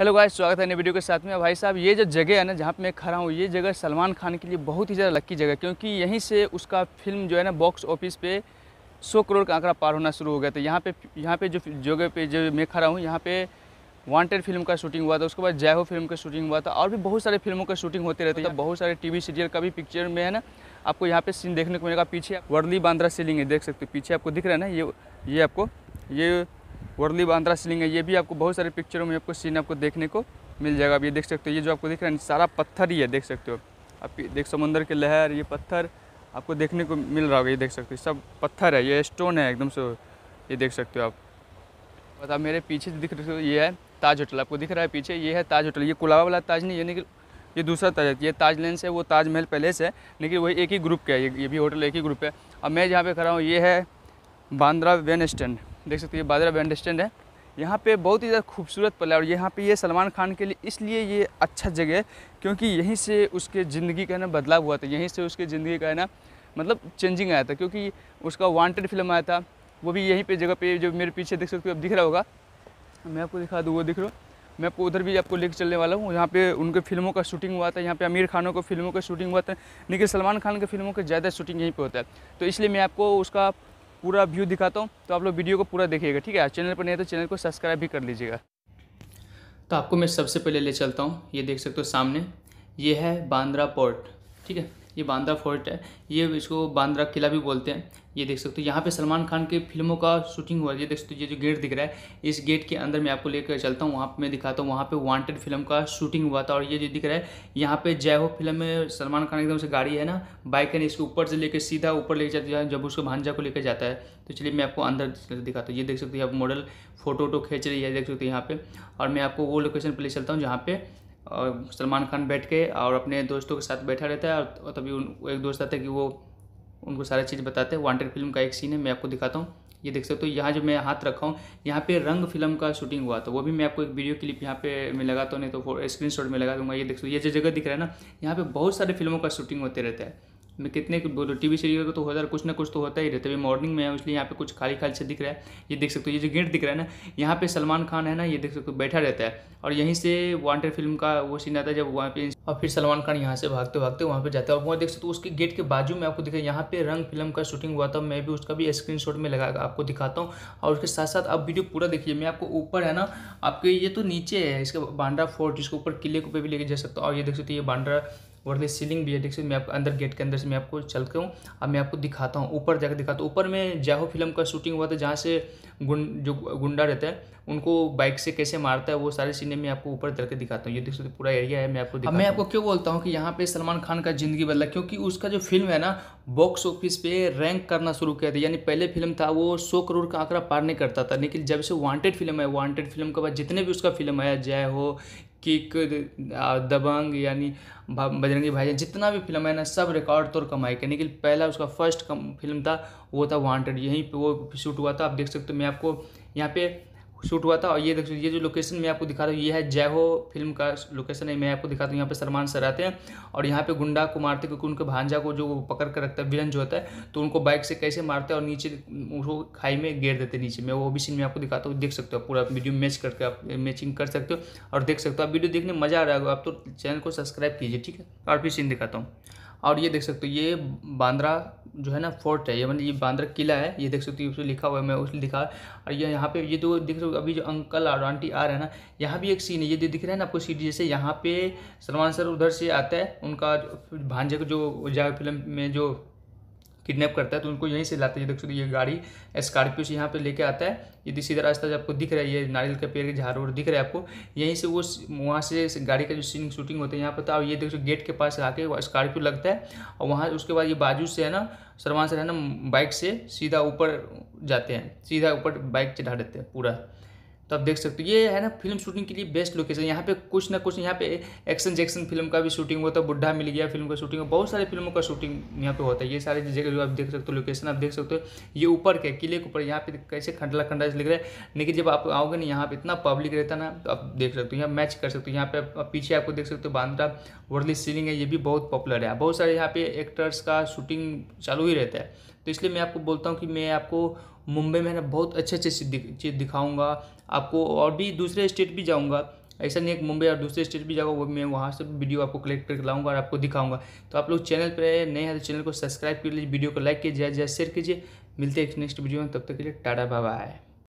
hello guys स्वागत है नए वीडियो के साथ में भाई साहब ये जो जगह है ना जहाँ पे मैं खड़ा हूँ ये जगह सलमान खान के लिए बहुत ही ज़्यादा लक्की जगह क्योंकि यहीं से उसका फिल्म जो है ना बॉक्स ऑफिस पे 100 करोड़ का आंकड़ा पार होना शुरू हो गया था यहाँ पे यहाँ पे जो जगह पे जो मैं खड़ा हूँ यहाँ पे वांटेड फिल्म का शूटिंग हुआ था उसके बाद जयहो फिल्म का शूटिंग हुआ था और भी बहुत सारे फिल्मों का शूटिंग होते रहते हैं मतलब बहुत सारे टी सीरियल का भी पिक्चर में है ना आपको यहाँ पे सीन देखने को मिलेगा पीछे वर्ली बांद्रा सीलिंग है देख सकते पीछे आपको दिख रहा है ना ये ये आपको ये वर्ली बांद्रा सीलिंग है ये भी आपको बहुत सारे पिक्चरों में आपको सीन आपको देखने को मिल जाएगा आप ये देख सकते हो ये जो आपको दिख रहा है सारा पत्थर ही है देख सकते हो आप देख समुंदर की लहर ये पत्थर आपको देखने को मिल रहा होगा ये देख सकते हो सब पत्थर है ये स्टोन है एकदम से ये देख सकते हो आप बता मेरे पीछे दिख रहे हो ये है ताज होटल आपको दिख रहा है पीछे ये है ताज होटल ये कुलावा वाला ताज नहीं यानी कि ये दूसरा ताज ये ताज लेंस है वो ताजमहल पैलेस है लेकिन वही एक ही ग्रुप का है ये ये भी होटल एक ही ग्रुप है अब मैं जहाँ पे खड़ा हूँ ये है बांद्रा वेन स्टैंड देख सकते हैं बाजरा बैंड स्टैंड है यहाँ पे बहुत ही ज़्यादा खूबसूरत पला और यहाँ पे ये सलमान खान के लिए इसलिए ये अच्छा जगह है क्योंकि यहीं से उसके ज़िंदगी का ना बदलाव हुआ था यहीं से उसके ज़िंदगी का ना मतलब चेंजिंग आया था क्योंकि उसका वांटेड फिल्म आया था वो भी यहीं पे जगह पे जो मेरे पीछे देख सकते हो अब दिख रहा होगा मैं आपको दिखा दूँ वो दिख रहा हूँ मैं आपको उधर भी आपको लेकर चलने वाला हूँ यहाँ पे उनके फिल्मों का शूटिंग हुआ था यहाँ पे आमिर खानों को फिल्मों का शूटिंग हुआ था लेकिन सलमान खान के फिल्मों का ज़्यादा शूटिंग यहीं पर होता है तो इसलिए मैं आपको उसका पूरा व्यू दिखाता हूँ तो आप लोग वीडियो को पूरा देखिएगा ठीक है चैनल पर नहीं तो चैनल को सब्सक्राइब भी कर लीजिएगा तो आपको मैं सबसे पहले ले चलता हूँ ये देख सकते हो सामने ये है बांद्रा पोर्ट ठीक है ये बांद्रा फोर्ट है ये इसको बांद्रा किला भी बोलते हैं ये देख सकते हो यहाँ पे सलमान खान के फिल्मों का शूटिंग हुआ है ये देख सकते हो ये जो गेट दिख रहा है इस गेट के अंदर मैं आपको लेकर चलता हूँ वहाँ पे मैं दिखाता हूँ वहाँ पे वांटेड फिल्म का शूटिंग हुआ था और ये जो दिख रहा है यहाँ पे जय हो फिल्म में सलमान खान एकदम से गाड़ी है ना बाइक है इसके ऊपर से लेकर सीधा ऊपर लेके जाता है जब उसको भांजा को लेकर जाता है तो चलिए मैं आपको अंदर दिखाता हूँ ये देख सकते हो आप मॉडल फोटो वोटो खींच रही है देख सकते हो यहाँ पे और मैं आपको वो लोकेशन पर ले चलता हूँ जहाँ पे और सलमान खान बैठ के और अपने दोस्तों के साथ बैठा रहता है और तभी उन एक दोस्त आता है कि वो उनको सारा चीज़ बताते हैं वांटेड फिल्म का एक सीन है मैं आपको दिखाता हूँ ये देख सकते हो तो यहाँ जो मैं हाथ रखा हूँ यहाँ पे रंग फिल्म का शूटिंग हुआ तो वो भी मैं आपको एक वीडियो क्लिप यहाँ पे मैं लगाता हूँ नहीं तो स्क्रीन शॉट में लगा दूंगा ये देख सकते हो ये जो जगह दिख रहा है ना यहाँ पे बहुत सारे फिल्मों का शूटिंग होते रहता है कितने बोलो टी वी सीरियल का तो होता है कुछ ना कुछ तो होता ही रहता है मॉर्निंग में है इसलिए यहाँ पे कुछ खाली खाली से दिख रहा है ये देख सकते हो ये जो गेट दिख रहा है ना यहाँ पे सलमान खान है ना ये देख सकते हो बैठा रहता है और यहीं से वांटेड फिल्म का वो सीन आता है जब वहाँ पे और फिर सलमान खान यहाँ से भागते भागते वहाँ पे जाते हैं और वहाँ देख सकते हो उसके गेट के बाजू में आपको दिखा यहाँ पे रंग फिल्म का शूटिंग हुआ था मैं भी उसका भी शॉट में लगा आपको दिखाता हूँ और उसके साथ साथ आप वीडियो पूरा देखिए मैं आपको ऊपर है ना आपके ये तो नीचे है इसका बांड्रा फोर्ट जिसके ऊपर किले को पे भी लेके जा सकता हूँ और ये देख सकते हो ये बांड्रा और सीलिंग भी है देख सकते मैं आपको अंदर गेट के अंदर से मैं आपको चलता हूँ अब मैं आपको दिखाता हूँ ऊपर जाकर दिखाता हूँ ऊपर में जाहो फिल्म का शूटिंग हुआ था जहाँ से गुं जो गुंडा रहता है उनको बाइक से कैसे मारता है वो सारे सीने में आपको ऊपर चल के दिखाता हूँ ये देख सकते पूरा एरिया है मैं आपको दिखा मैं आपको क्यों बोलता हूँ कि यहाँ पे सलमान खान का ज़िंदगी बदला क्योंकि उसका जो फिल्म है ना बॉक्स ऑफिस पे रैंक करना शुरू किया था यानी पहले फिल्म था वो सौ करोड़ का आंकड़ा पार नहीं करता था लेकिन जब से वांटेड फिल्म है वांटेड फिल्म के बाद जितने भी उसका फिल्म आया जय हो किक दबंग यानी बजरंगी भाईजान जितना भी फिल्म है ना सब रिकॉर्ड तोड़ कमाई करने के लिए पहला उसका फर्स्ट फिल्म था वो था वांटेड यहीं पे वो शूट हुआ था आप देख सकते हो मैं आपको यहाँ पे शूट हुआ था और ये देख ये जो लोकेशन मैं आपको दिखा रहा हूँ ये है जय हो फिल्म का लोकेशन है मैं आपको दिखाता हूँ यहाँ पे सलमान सर आते हैं और यहाँ पे गुंडा को मारते क्योंकि उनके भांजा को जो पकड़ कर रखता है विलन जो होता है तो उनको बाइक से कैसे मारते हैं और नीचे उसको खाई में गेर देते नीचे मैं वो भी सीन में आपको दिखाता हूँ देख सकते हो पूरा वीडियो मैच करके आप मैचिंग कर सकते हो और देख सकते हो आप वीडियो देखने मज़ा आ रहा होगा आप तो चैनल को सब्सक्राइब कीजिए ठीक है और फिर सीन दिखाता हूँ और ये देख सकते हो ये बांद्रा जो है ना फोर्ट है ये मतलब ये बांद्रा किला है ये देख सकते हो उसमें लिखा हुआ है मैं उसमें लिखा और ये यहाँ पे ये जो तो देख सकते हो अभी जो अंकल और आंटी आ रहे हैं ना यहाँ भी एक सीन है ये जो दिख रहा है ना आपको सीढ़ी जैसे यहाँ पे सलमान सर उधर से आता है उनका भांजे को जो जाए फिल्म में जो किडनैप करता है तो उनको यहीं से लाता है देख सकते ये गाड़ी स्कॉर्पियो से यहाँ पे लेके आता है यदि सीधा रास्ता जो आपको दिख रहा है ये नारियल के पेड़ के झाड़ और दिख रहा है आपको यहीं से वो वहाँ से गाड़ी का जो सीनिंग शूटिंग होता है यहाँ पर तो ये देख सकते गेट के पास आके स्कॉर्पियो लगता है और वहाँ उसके बाद ये बाजू से है ना सरवान से है ना बाइक से सीधा ऊपर जाते हैं सीधा ऊपर बाइक चढ़ा देते हैं पूरा तो आप देख सकते हो ये है ना फिल्म शूटिंग के लिए बेस्ट लोकेशन यहाँ पे कुछ ना कुछ यहाँ पे एक्शन जैक्शन फिल्म का भी शूटिंग होता है बुढ़ा मिल गया फिल्म का शूटिंग बहुत सारे फिल्मों का शूटिंग यहाँ पे होता है ये सारी जगह जो आप देख सकते हो लोकेशन आप देख सकते हो ये ऊपर के किले के ऊपर यहाँ पे कैसे खंडला खंडा लिख रहा है लेकिन जब आप आओगे ना यहाँ पे इतना पब्लिक रहता ना तो आप देख सकते हो यहाँ मैच कर सकते हो यहाँ पे आप पीछे आपको देख सकते हो बांद्रा वर्ली सीलिंग है ये भी बहुत पॉपुलर है बहुत सारे यहाँ पे एक्टर्स का शूटिंग चालू ही रहता है तो इसलिए मैं आपको बोलता हूँ कि मैं आपको मुंबई में है ना बहुत अच्छे अच्छे चीज़ दिखाऊंगा आपको और भी दूसरे स्टेट भी जाऊंगा ऐसा नहीं है मुंबई और दूसरे स्टेट भी जाऊंगा वो मैं वहाँ से वीडियो आपको कलेक्ट करके लाऊंगा और आपको दिखाऊंगा तो आप लोग चैनल पर नए हैं तो चैनल को सब्सक्राइब कर लीजिए वीडियो को लाइक कीजिए जय जय शेयर कीजिए मिलते हैं नेक्स्ट वीडियो में तब तक के लिए टाटा बाबा है